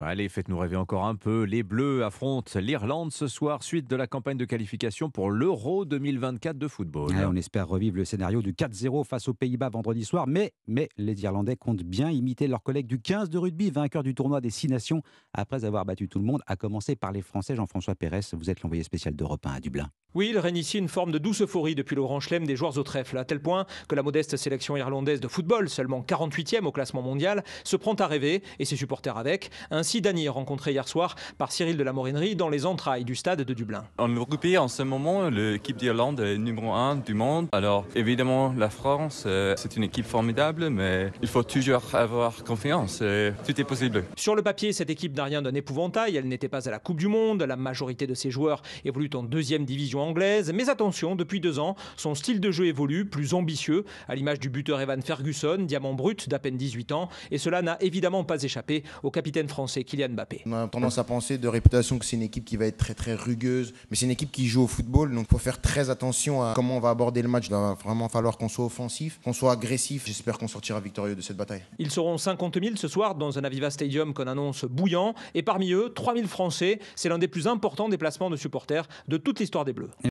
Allez, faites-nous rêver encore un peu. Les Bleus affrontent l'Irlande ce soir, suite de la campagne de qualification pour l'Euro 2024 de football. on espère revivre le scénario du 4-0 face aux Pays-Bas vendredi soir, mais, mais les Irlandais comptent bien imiter leurs collègues du 15 de rugby, vainqueurs du tournoi des Six nations, après avoir battu tout le monde, à commencer par les Français. Jean-François Pérez, vous êtes l'envoyé spécial d'Europe 1 à Dublin. Oui, il règne ici une forme de douce euphorie depuis l'Orange Chelem des joueurs au trèfle, à tel point que la modeste sélection irlandaise de football, seulement 48e au classement mondial, se prend à rêver, et ses supporters avec. Ainsi, Dany est rencontré hier soir par Cyril de la Morinerie dans les entrailles du stade de Dublin. En Europe, en ce moment, l'équipe d'Irlande est numéro 1 du monde. Alors, évidemment, la France, euh, c'est une équipe formidable, mais il faut toujours avoir confiance. Tout est possible. Sur le papier, cette équipe n'a rien d'un épouvantail. Elle n'était pas à la Coupe du Monde. La majorité de ses joueurs évoluent en deuxième division anglaise. Mais attention, depuis deux ans, son style de jeu évolue, plus ambitieux, à l'image du buteur Evan Ferguson, diamant brut d'à peine 18 ans. Et cela n'a évidemment pas échappé au capitaine français Kylian Mbappé. On a tendance à penser de réputation que c'est une équipe qui va être très très rugueuse, mais c'est une équipe qui joue au football, donc il faut faire très attention à comment on va aborder le match. Il va vraiment falloir qu'on soit offensif, qu'on soit agressif. J'espère qu'on sortira victorieux de cette bataille. Ils seront 50 000 ce soir dans un Aviva Stadium qu'on annonce bouillant, et parmi eux, 3 000 Français. C'est l'un des plus importants déplacements de supporters de toute l'histoire des Bleus.